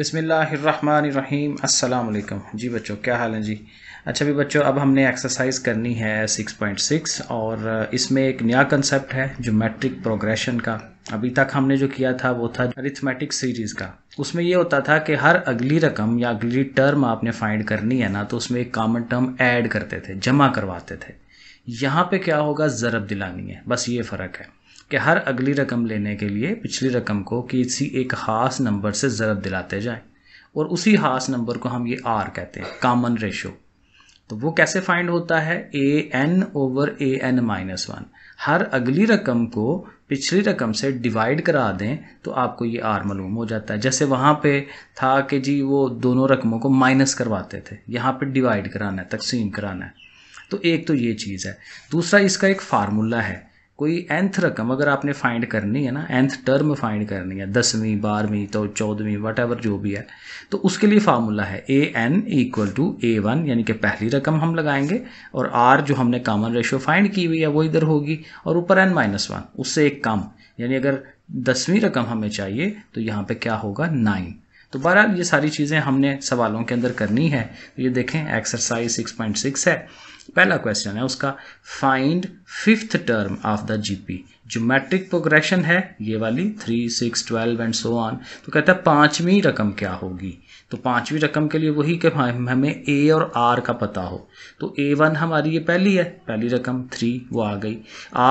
बिसमीम् अल्लाम जी बच्चों क्या हाल है जी अच्छा भी बच्चों अब हमने एक्सरसाइज करनी है 6.6 और इसमें एक नया कंसेप्ट है जो मैट्रिक प्रोग्रेशन का अभी तक हमने जो किया था वो था अरिथमेटिक सीरीज़ का उसमें ये होता था कि हर अगली रकम या अगली टर्म आपने फाइंड करनी है ना तो उसमें एक कॉमन टर्म ऐड करते थे जमा करवाते थे यहाँ पे क्या होगा ज़रब दिलानी है बस ये फ़र्क है कि हर अगली रकम लेने के लिए पिछली रकम को किसी एक ख़ास नंबर से ज़रब दिलाते जाएं और उसी ख़ास नंबर को हम ये आर कहते हैं कामन रेशो तो वो कैसे फाइंड होता है A N over A N minus one हर अगली रकम को पिछली रकम से डिवाइड करा दें तो आपको ये आर मालूम हो जाता है जैसे वहाँ पे था कि जी वो दोनों रकमों को माइनस करवाते थे यहाँ पे डिवाइड कराना है तकसीम कराना है तो एक तो ये चीज़ है दूसरा इसका एक फार्मूला है कोई एंथ रकम अगर आपने फाइंड करनी है ना एंथ टर्म फाइंड करनी है दसवीं बारहवीं तो चौदहवीं वट जो भी है तो उसके लिए फार्मूला है A N equal to A one यानी कि पहली रकम हम लगाएंगे और आर जो हमने कामन रेशियो फाइंड की हुई है वो इधर होगी और ऊपर एन माइनस वन उससे एक कम यानी अगर दसवीं रकम हमें चाहिए तो यहाँ पर क्या होगा नाइन तो बहरहाल ये सारी चीज़ें हमने सवालों के अंदर करनी है तो ये देखें एक्सरसाइज सिक्स पॉइंट सिक्स है पहला क्वेश्चन है उसका find fifth term of the GP geometric progression है ये वाली three six twelve and so on तो कहता है पांचवी रकम क्या होगी तो पांचवी रकम के लिए वही कि हमें ए और आर का पता हो तो ए वन हमारी ये पहली है पहली रकम थ्री वो आ गई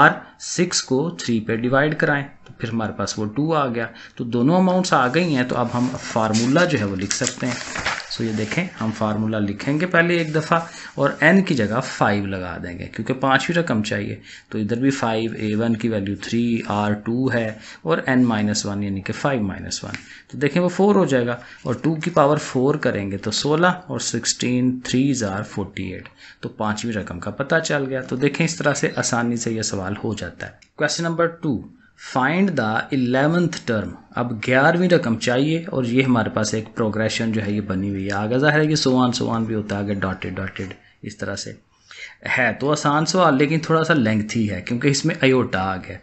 आर सिक्स को थ्री पे डिवाइड कराएं तो फिर हमारे पास वो टू आ गया तो दोनों अमाउंट्स आ गई हैं तो अब हम फार्मूला जो है वो लिख सकते हैं सो तो ये देखें हम फार्मूला लिखेंगे पहले एक दफ़ा और एन की जगह फाइव लगा देंगे क्योंकि पाँचवीं रकम चाहिए तो इधर भी फाइव ए वन की वैल्यू थ्री आर टू है और एन माइनस वन यानी कि फाइव माइनस वन तो देखें वो फोर हो जाएगा और टू की पावर फोर करेंगे तो सोलह और सिक्सटीन थ्री ज़ार फोर्टी एट तो पाँचवीं रकम का पता चल गया तो देखें इस तरह से आसानी से यह सवाल हो जाता है question number two find the eleventh term अब ग्यारहवीं रकम चाहिए और ये हमारे पास एक प्रोग्रेशन जो है ये बनी हुई है आगे ज़ाहिर है कि सोवान सोवान भी होता है आगे डॉटेड डॉटेड इस तरह से है तो आसान सवाल लेकिन थोड़ा सा लेंथी है क्योंकि इसमें अयोटा आग है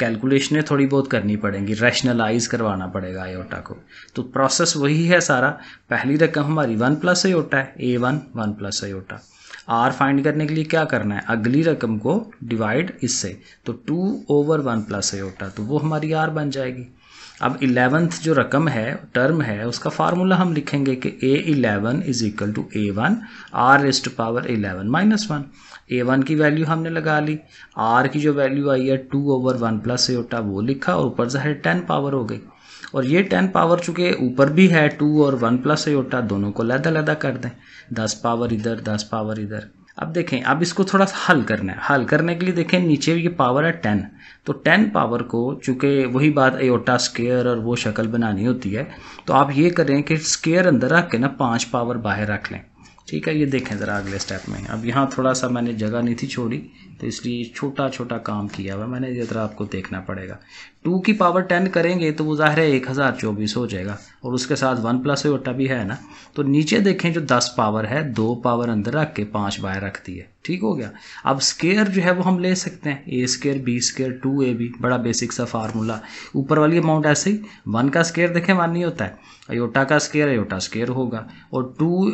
कैलकुलेशनें थोड़ी बहुत करनी पड़ेंगी रैशनलाइज करवाना पड़ेगा अयोटा को तो प्रोसेस वही है सारा पहली रकम हमारी वन प्लस अयोटा है A one one plus iota R find करने के लिए क्या करना है अगली रकम को डिवाइड इससे तो to over one plus iota तो वो हमारी आर बन जाएगी अब इलेवंथ जो रकम है टर्म है उसका फार्मूला हम लिखेंगे कि A eleven is equal to A one are raised power eleven minus one A one की वैल्यू हमने लगा ली आर की जो वैल्यू आई है to over one plus iota वो लिखा और ऊपर जाहिर टेन पावर हो गई और ये टेन पावर चूँकि ऊपर भी है टू और वन प्लस एटा दोनों को लहदा लहदा कर दें दस पावर इधर दस पावर इधर अब देखें अब इसको थोड़ा सा हल करना है हल करने के लिए देखें नीचे ये पावर है टेन तो टेन पावर को चूँकि वही बात एटा स्केयर और वो शक्ल बनानी होती है तो आप ये करें कि स्केयर अंदर रख के ना पाँच पावर बाहर रख लें ठीक है ये देखें ज़रा अगले स्टेप में अब यहाँ थोड़ा सा मैंने जगह नहीं थी छोड़ी तो इसलिए छोटा छोटा काम किया हुआ मैंने ये ज़रा आपको देखना पड़ेगा टू की पावर टेन करेंगे तो वो ज़ाहिर है एक हज़ार चौबीस हो जाएगा और उसके साथ वन प्लस ओटा भी है ना तो नीचे देखें जो दस पावर है दो पावर अंदर रख के पाँच बाहर रख है ठीक हो गया अब स्केयर जो है वो हम ले सकते हैं A square B square two A B बड़ा बेसिक सा फार्मूला ऊपर वाली अमाउंट ऐसे ही वन का स्केयर देखें वन नहीं होता है अयोटा का स्केयर अयोटा स्केयर होगा और टू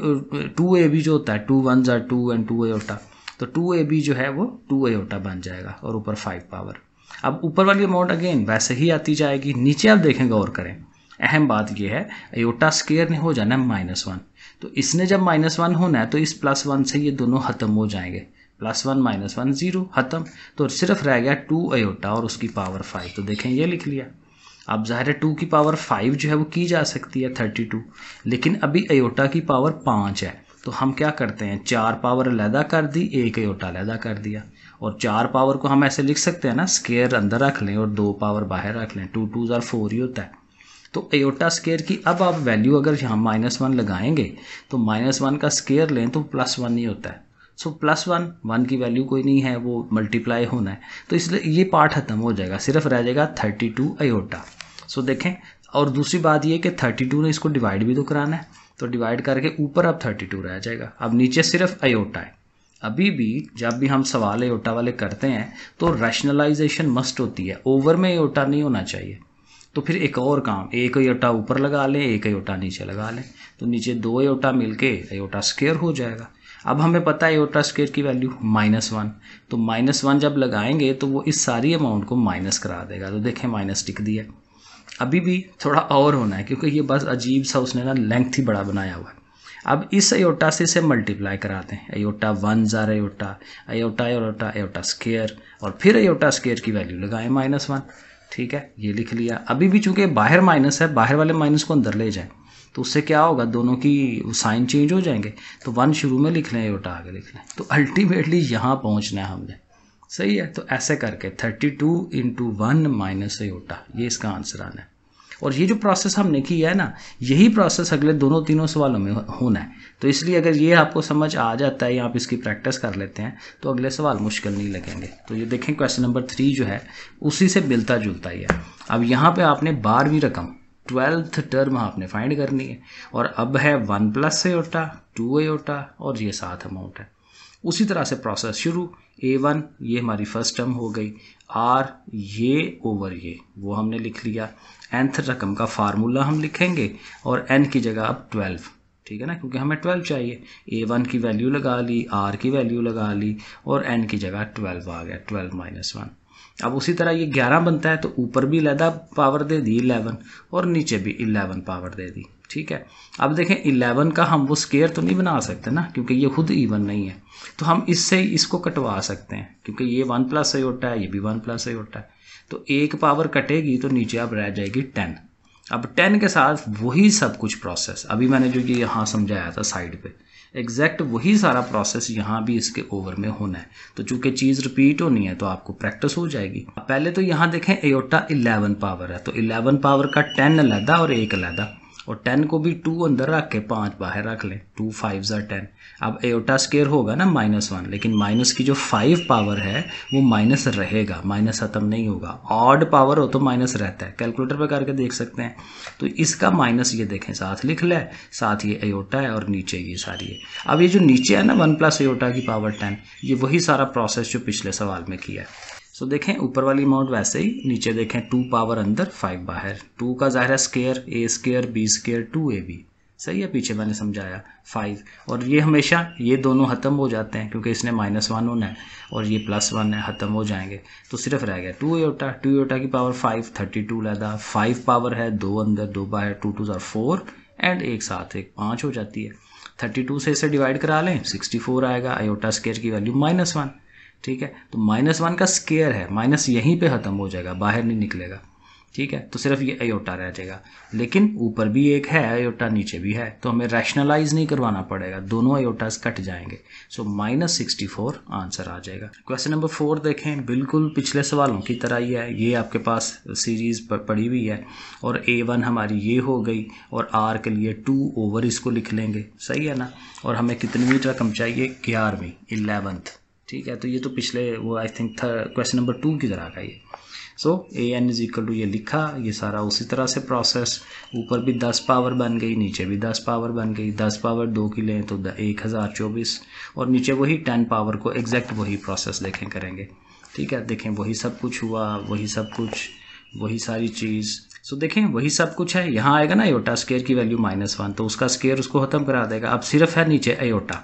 टू ए बी जो होता है टू वन जो टू एंड टू अयोटा तो टू ए बी जो है वो टू अयोटा बन जाएगा और ऊपर फाइव पावर अब ऊपर वाली अमाउंट अगेन वैसे ही आती जाएगी नीचे आप देखें गौर करें अहम बात यह है अयोटा स्केयर ने हो जाना है माइनस वन तो इसने जब माइनस वन होना है तो इस प्लस वन से ये दोनों ख़त्म हो जाएंगे plus one minus one zero ख़त्म तो सिर्फ रह गया टू अयोटा और उसकी पावर फाइव तो देखें ये लिख लिया अब ज़ाहिर है टू की पावर फाइव जो है वो की जा सकती है थर्टी टू लेकिन अभी अयोटा की पावर पाँच है तो हम क्या करते हैं चार पावर अलहदा कर दी एक अयोटा अलहदा कर दिया और चार पावर को हम ऐसे लिख सकते हैं ना स्केयर अंदर रख लें और दो पावर बाहर रख लें टू टू ज़ार फोर ही होता है तो एयोटा स्केयर की अब आप वैल्यू अगर यहाँ माइनस वन लगाएंगे तो माइनस वन का स्केयर लें तो प्लस वन ही होता है सो प्लस वन वन की वैल्यू कोई नहीं है वो मल्टीप्लाई होना है तो इसलिए ये पार्ट ख़त्म हो जाएगा सिर्फ रह जाएगा थर्टी टू एयोटा सो देखें और दूसरी बात ये कि थर्टी टू ने इसको डिवाइड भी तो कराना है तो डिवाइड करके ऊपर अब थर्टी टू रह जाएगा अब नीचे सिर्फ अयोटा है अभी भी जब भी हम सवाल एटा वाले करते हैं तो रैशनलाइजेशन मस्ट होती है ओवर में एओटा नहीं होना चाहिए तो फिर एक और काम एक ओटा ऊपर लगा लें एक ओटा नीचे लगा लें तो नीचे दो मिल मिलके एटा स्केयर हो जाएगा अब हमें पता है एओटा स्केयर की वैल्यू माइनस वन तो माइनस वन जब लगाएंगे तो वो इस सारी अमाउंट को माइनस करा देगा तो देखें माइनस टिक दिया अभी भी थोड़ा और होना है क्योंकि ये बस अजीब सा उसने ना लेंथ ही बड़ा बनाया हुआ है अब इस अयोटा से इसे मल्टीप्लाई कराते हैं अयोटा वन ज़ार iota iota iota iota square और फिर अयोटा स्केयर की वैल्यू लगाएं माइनस वन ठीक है ये लिख लिया अभी भी चूंकि बाहर माइनस है बाहर वाले माइनस को अंदर ले जाएं तो उससे क्या होगा दोनों की साइन चेंज हो जाएंगे तो वन शुरू में लिख लें अयोटा आगे लिख लें तो अल्टीमेटली यहाँ पहुँचना है हमने सही है तो ऐसे करके thirty two into one minus iota ये इसका आंसर आना है और ये जो प्रोसेस हमने किया है ना यही प्रोसेस अगले दोनों तीनों सवालों में होना है तो इसलिए अगर ये आपको समझ आ जाता है या आप इसकी प्रैक्टिस कर लेते हैं तो अगले सवाल मुश्किल नहीं लगेंगे तो ये देखें क्वेश्चन नंबर थ्री जो है उसी से मिलता जुलता ही है अब यहाँ पर आपने बारहवीं रकम ट्वेल्थ टर्म आपने फाइंड करनी है और अब है वन प्लस एटा टू एटा और ये सात अमाउंट है उसी तरह से प्रोसेस शुरू ए वन ये हमारी फर्स्ट टर्म हो गई आर ये ओवर ये वो हमने लिख लिया एंथ रकम का फार्मूला हम लिखेंगे और एन की जगह अब ट्वेल्व ठीक है ना क्योंकि हमें ट्वेल्व चाहिए ए वन की वैल्यू लगा ली आर की वैल्यू लगा ली और एन की जगह ट्वेल्व आ गया ट्वेल्व माइनस वन अब उसी तरह ये ग्यारह बनता है तो ऊपर भी लदा पावर दे दी इलेवन और नीचे भी इलेवन पावर दे दी ठीक है अब देखें इलेवन का हम वो स्केयर तो नहीं बना सकते ना क्योंकि ये खुद ईवन नहीं है तो हम इससे इसको कटवा सकते हैं क्योंकि ये वन प्लस उठा है ये भी वन प्लस उठा है तो एक पावर कटेगी तो नीचे अब रह जाएगी टेन अब टेन के साथ वही सब कुछ प्रोसेस अभी मैंने जो ये यहाँ समझाया था साइड पर एग्जैक्ट वही सारा प्रोसेस यहाँ भी इसके ओवर में होना है तो चूंकि चीज़ रिपीट होनी है तो आपको प्रैक्टिस हो जाएगी पहले तो यहाँ देखें एयोटा 11 पावर है तो 11 पावर का 10 अलहदा और एक अलहदा और टेन को भी टू अंदर रख के पाँच बाहर रख लें टू फाइव जर टेन अब एटा स्केयर होगा ना माइनस वन लेकिन माइनस की जो फाइव पावर है वो माइनस रहेगा माइनस ख़त्म नहीं होगा ऑड पावर हो तो माइनस रहता है कैलकुलेटर पर करके देख सकते हैं तो इसका माइनस ये देखें साथ लिख लें साथ ये एयोटा है और नीचे ये सारी है अब ये जो नीचे है ना वन प्लस एयोटा की पावर टेन ये वही सारा प्रोसेस जो पिछले सवाल में किया है सो देखें ऊपर वाली अमाउंट वैसे ही नीचे देखें टू पावर अंदर फाइव बाहर टू का ज़ाहिर है square A square B square two A B सही है पीछे मैंने समझाया फाइव और ये हमेशा ये दोनों ख़त्म हो जाते हैं क्योंकि इसने माइनस वन होना है और ये प्लस वन है ख़त्म हो जाएंगे तो सिर्फ रह गया टू एटा टू एटा की पावर फाइव थर्टी टू लादा फाइव पावर है दो अंदर दो बाहर टू टू ज़ार फोर एंड एक साथ एक पाँच हो जाती है थर्टी टू से इसे डिवाइड करा लें सिक्सटी फोर आएगा आयोटा स्केयर की वैल्यू माइनस वन ठीक है तो माइनस वन का स्केयर है माइनस यहीं पे ख़त्म हो जाएगा बाहर नहीं निकलेगा ठीक है तो सिर्फ ये अयोटा रह जाएगा लेकिन ऊपर भी एक है अयोटा नीचे भी है तो हमें रैशनलाइज नहीं करवाना पड़ेगा दोनों अयोटाज कट जाएंगे so minus sixty four answer आ जाएगा क्वेश्चन नंबर फोर देखें बिल्कुल पिछले सवालों की तरह ही है ये आपके पास सीरीज पर पड़ी हुई है और ए वन हमारी ये हो गई और आर के लिए टू ओवर इसको लिख लेंगे सही है ना और हमें कितनी रकम चाहिए ग्यारहवीं इलेवंथ ठीक है तो ये तो पिछले वो आई थिंक था क्वेश्चन नंबर टू की तरह का ये so a n is equal to ये लिखा ये सारा उसी तरह से प्रोसेस ऊपर भी दस पावर बन गई नीचे भी दस पावर बन गई दस पावर दो की लें तो एक हज़ार चौबीस और नीचे वही टेन पावर को एग्जैक्ट वही प्रोसेस देखें करेंगे ठीक है देखें वही सब कुछ हुआ वही सब कुछ वही सारी चीज़ सो so, देखें वही सब कुछ है यहाँ आएगा ना एयोटा स्केयर की वैल्यू माइनस वन तो उसका स्केयर उसको ख़त्म करा देगा अब सिर्फ है नीचे एयोटा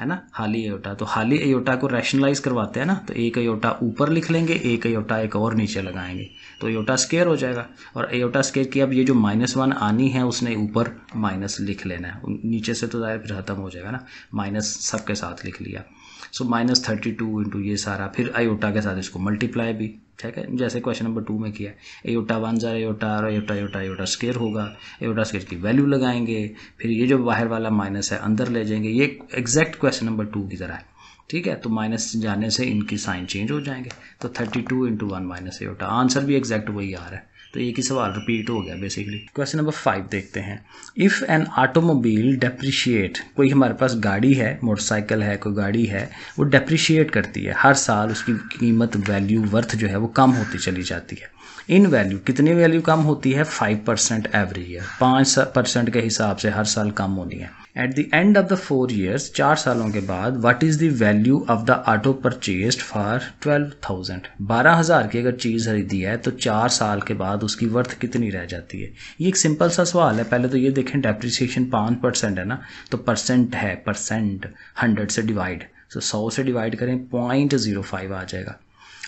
है ना हाली एयोटा तो हाली एयोटा को रैशनलाइज करवाते हैं ना तो एक एयोटा ऊपर लिख लेंगे एक एयोटा एक और नीचे लगाएंगे तो एयोटा स्केयर हो जाएगा और एयोटा स्केयर की अब ये जो माइनस वन आनी है उसने ऊपर माइनस लिख लेना है नीचे से तो ज़ाहिर फिर ख़त्म हो जाएगा ना माइनस सब के साथ लिख लिया so minus thirty two into ये सारा फिर एयोटा के साथ इसको मल्टीप्लाई भी ठीक है जैसे क्वेश्चन नंबर टू में किया है एयोटा वन जार एयोटा और एयोटा एयोटा एयोटा स्केयर होगा एयोटा स्केयर की वैल्यू लगाएंगे फिर ये जो बाहर वाला माइनस है अंदर ले जाएंगे ये एग्जैक्ट क्वेश्चन नंबर टू की तरह है ठीक है तो माइनस जाने से इनकी साइन चेंज हो जाएंगे तो thirty two into one minus iota answer भी एग्जैक्ट वही आ रहा है तो एक ही सवाल रिपीट हो गया बेसिकली क्वेश्चन नंबर फाइव देखते हैं इफ़ एन ऑटोमोबाइल डेप्रिशिएट कोई हमारे पास गाड़ी है मोटरसाइकिल है कोई गाड़ी है वो डेप्रिशिएट करती है हर साल उसकी कीमत वैल्यू वर्थ जो है वो कम होती चली जाती है इन वैल्यू कितनी वैल्यू कम होती है फाइव परसेंट एवरी ईयर पाँच परसेंट के हिसाब से हर साल कम होनी है at the end of the four years चार सालों के बाद what is the value of the auto purchase for twelve thousand बारह हज़ार की अगर चीज़ खरीदी है तो चार साल के बाद उसकी वर्थ कितनी रह जाती है ये एक सिंपल सा सवाल है पहले तो ये देखें डेप्रिसिएशन पाँच परसेंट है ना तो परसेंट है परसेंट हंड्रेड से डिवाइड तो सौ से डिवाइड करें पॉइंट ज़ीरो फाइव आ जाएगा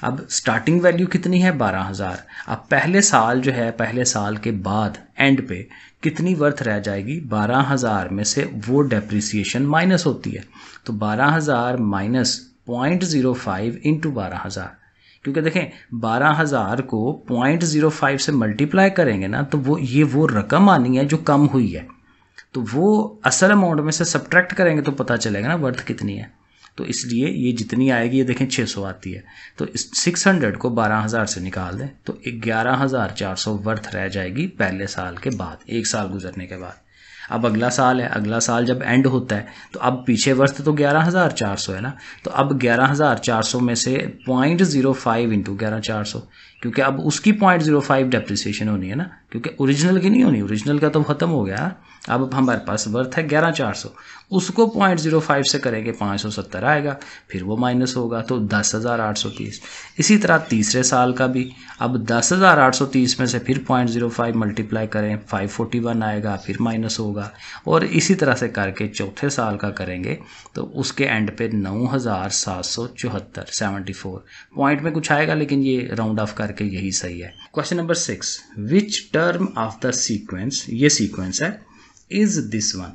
अब स्टार्टिंग वैल्यू कितनी है बारह हज़ार अब पहले साल जो है पहले साल के बाद एंड पे कितनी वर्थ रह जाएगी बारह हज़ार में से वो डेप्रिसिएशन माइनस होती है तो बारह हज़ार minus point zero five into बारह हज़ार क्योंकि देखें बारह हज़ार को पॉइंट ज़ीरो फाइव से मल्टीप्लाई करेंगे ना तो वो ये वो रकम आनी है जो कम हुई है तो वो असल अमाउंट में से सब्ट्रैक्ट करेंगे तो पता चलेगा ना वर्थ कितनी है तो इसलिए ये जितनी आएगी ये देखें 600 आती है तो इस 600 को 12000 से निकाल दें तो 11400 वर्थ रह जाएगी पहले साल के बाद एक साल गुजरने के बाद अब अगला साल है अगला साल जब एंड होता है तो अब पीछे वर्थ तो 11400 है ना तो अब 11400 में से पॉइंट जीरो फाइव इंटू ग्यारह चार सौ क्योंकि अब उसकी पॉइंट जीरो फाइव होनी है ना क्योंकि ओरिजिनल की नहीं होनी ओरिजिनल का तो ख़त्म हो गया अब हमारे पास वर्थ है ग्यारह चार सौ उसको पॉइंट जीरो फाइव से करेंगे पाँच सौ सत्तर आएगा फिर वो माइनस होगा तो दस हज़ार आठ सौ तीस इसी तरह तीसरे साल का भी अब दस हज़ार आठ सौ तीस में से फिर पॉइंट जीरो फाइव मल्टीप्लाई करें फाइव फोर्टी वन आएगा फिर माइनस होगा और इसी तरह से करके चौथे साल का करेंगे तो उसके एंड पे नौ हज़ार सात सौ चौहत्तर सेवेंटी फोर पॉइंट में कुछ आएगा लेकिन ये राउंड ऑफ करके यही सही है question number six which term of the sequence ये सीक्वेंस है इज दिस वन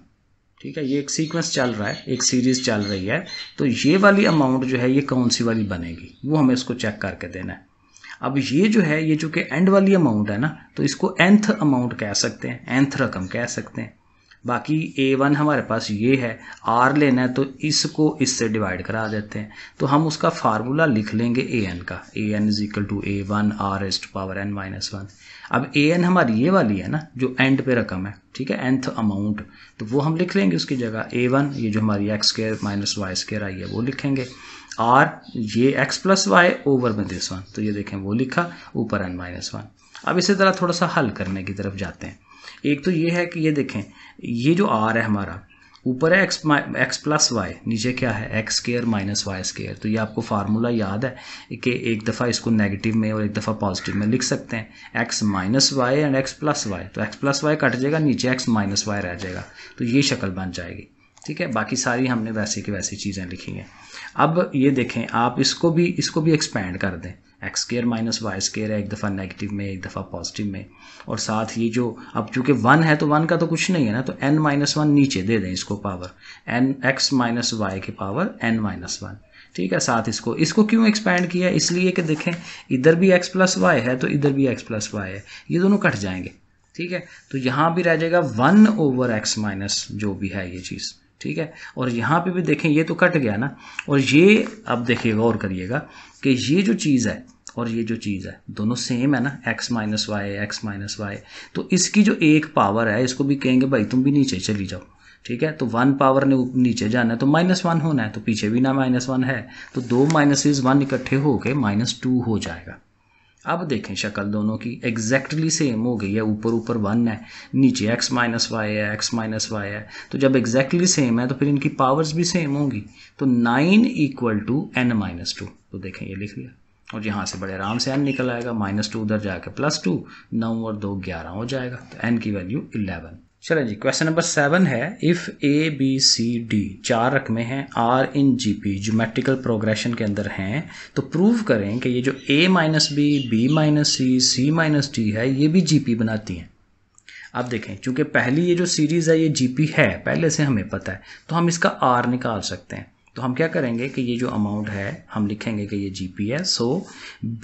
ठीक है ये एक सीक्वेंस चल रहा है एक सीरीज चल रही है तो ये वाली अमाउंट जो है ये कौन सी वाली बनेगी वो हमें इसको चेक करके देना है अब ये जो है ये जो कि एंड वाली अमाउंट है ना तो इसको एंथ अमाउंट कह सकते हैं एंथ रकम कह सकते हैं बाकी ए वन हमारे पास ये है आर लेना है तो इसको इससे डिवाइड करा देते हैं तो हम उसका फार्मूला लिख लेंगे ए एन का a n is equal to A one r एस्ट पावर एन माइनस वन अब ए एन हमारी ये वाली है ना जो एंड पे रकम है ठीक है एंथ अमाउंट तो वो हम लिख लेंगे उसकी जगह ए वन ये जो हमारी x square minus y square आई है वो लिखेंगे आर ये एक्स प्लस वाई ओवर में दिस वन तो ये देखें वो लिखा ऊपर एन माइनस वन अब इसी तरह थोड़ा सा हल करने की तरफ जाते हैं एक तो ये है कि ये देखें ये जो आर है हमारा ऊपर है एक्स एक्स प्लस वाई नीचे क्या है x square minus y square तो ये आपको फार्मूला याद है कि एक दफ़ा इसको नेगेटिव में और एक दफ़ा पॉजिटिव में लिख सकते हैं x minus y and x plus y तो एक्स प्लस वाई कट जाएगा नीचे एक्स माइनस वाई रह जाएगा तो ये शक्ल बन जाएगी ठीक है बाकी सारी हमने वैसे की वैसी चीज़ें लिखी हैं अब ये देखें आप इसको भी इसको भी एक्सपेंड कर दें x square minus y square है एक दफ़ा नेगेटिव में एक दफ़ा पॉजिटिव में और साथ ये जो अब चूंकि वन है तो वन का तो कुछ नहीं है ना तो एन माइनस वन नीचे दे दें इसको power n x minus y की पावर एन माइनस वन ठीक है साथ इसको इसको क्यों एक्सपैंड किया इसलिए कि देखें इधर भी एक्स प्लस वाई है तो इधर भी एक्स प्लस वाई है ये दोनों कट जाएंगे ठीक है तो यहाँ भी रह जाएगा वन ओवर एक्स माइनस जो भी है ये चीज़ ठीक है और यहाँ पे भी देखें ये तो कट गया ना और ये अब देखिएगा और करिएगा कि ये जो चीज़ है और ये जो चीज़ है दोनों सेम है ना x minus y x minus y तो इसकी जो एक पावर है इसको भी कहेंगे भाई तुम भी नीचे चली जाओ ठीक है तो वन पावर ने नीचे जाना है तो माइनस वन होना है तो पीछे भी ना माइनस वन है तो दो माइनसेज वन इकट्ठे होके माइनस टू हो जाएगा अब देखें शक्ल दोनों की एग्जैक्टली सेम हो गई है ऊपर ऊपर वन है नीचे एक्स माइनस वाई है एक्स माइनस वाई है तो जब एग्जैक्टली सेम है तो फिर इनकी पावर्स भी सेम होंगी तो nine equal to n minus two तो देखें ये लिख लिया और यहाँ से बड़े आराम से एन निकल आएगा माइनस टू उधर जाकर प्लस टू नौ और दो ग्यारह हो जाएगा तो एन की वैल्यू इलेवन चलें जी क्वेश्चन नंबर सेवन है if a b c d चार रकमें हैं are in G P geometrical progression के अंदर हैं तो प्रूव करें कि ये जो a minus b b minus c c minus d है ये भी जी पी बनाती हैं अब देखें चूंकि पहली ये जो सीरीज़ है ये जी पी है पहले से हमें पता है तो हम इसका आर निकाल सकते हैं तो हम क्या करेंगे कि ये जो अमाउंट है हम लिखेंगे कि ये जी पी है सो